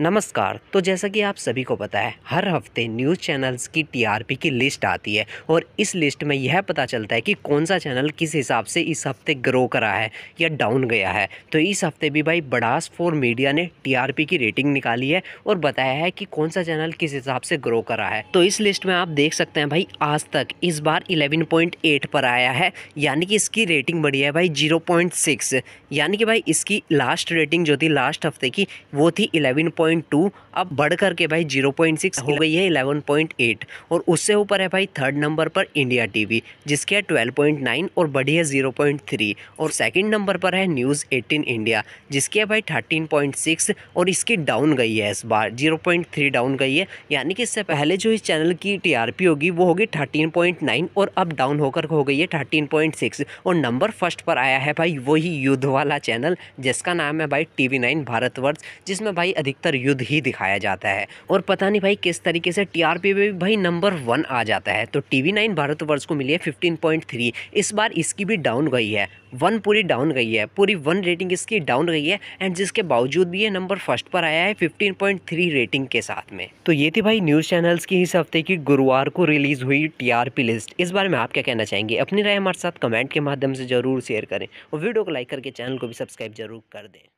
नमस्कार तो जैसा कि आप सभी को पता है हर हफ्ते न्यूज़ चैनल्स की टीआरपी की लिस्ट आती है और इस लिस्ट में यह पता चलता है कि कौन सा चैनल किस हिसाब से इस हफ्ते ग्रो करा है या डाउन गया है तो इस हफ्ते भी भाई बड़ास फोर मीडिया ने टीआरपी की रेटिंग निकाली है और बताया है कि कौन सा चैनल किस हिसाब से ग्रो करा है तो इस लिस्ट में आप देख सकते हैं भाई आज तक इस बार इलेवन पर आया है यानी कि इसकी रेटिंग बढ़ी है भाई जीरो यानी कि भाई इसकी लास्ट रेटिंग जो थी लास्ट हफ्ते की वो थी इलेवन 0.2 अब बढ़ करके भाई 0.6 सिक्स हो गई है इलेवन पॉइंट एट और उससे ऊपर है भाई थर्ड नंबर पर इंडिया टीवी जिसके है ट्वेल्व पॉइंट नाइन और बढ़ी है जीरो पॉइंट थ्री और सेकेंड नंबर पर है न्यूज़ एटीन इंडिया जिसकी है भाई थर्टीन पॉइंट सिक्स और इसकी डाउन गई है इस बार जीरो पॉइंट थ्री डाउन गई है यानी कि इससे पहले जो इस चैनल की टी होगी वो होगी थर्टीन पॉइंट नाइन और अब डाउन होकर हो गई है थर्टीन पॉइंट सिक्स और नंबर फर्स्ट पर आया है भाई वही युद्ध वाला चैनल जिसका नाम है भाई टी वी नाइन भारतवर्ष जिसमें भाई अधिकतर ज़्यादातर युद्ध ही दिखाया जाता है और पता नहीं भाई किस तरीके से टीआरपी में भी भाई नंबर वन आ जाता है तो टीवी नाइन भारतवर्ष को मिली है फिफ्टीन पॉइंट थ्री इस बार इसकी भी डाउन गई है वन पूरी डाउन गई है पूरी वन रेटिंग इसकी डाउन गई है एंड जिसके बावजूद भी ये नंबर फर्स्ट पर आया है 15.3 रेटिंग के साथ में तो ये थी भाई न्यूज़ चैनल्स की इस हफ्ते की गुरुवार को रिलीज हुई टीआरपी लिस्ट इस बारे में आप क्या कहना चाहेंगे अपनी राय हमारे साथ कमेंट के माध्यम से जरूर शेयर करें और वीडियो को लाइक करके चैनल को भी सब्सक्राइब जरूर कर दें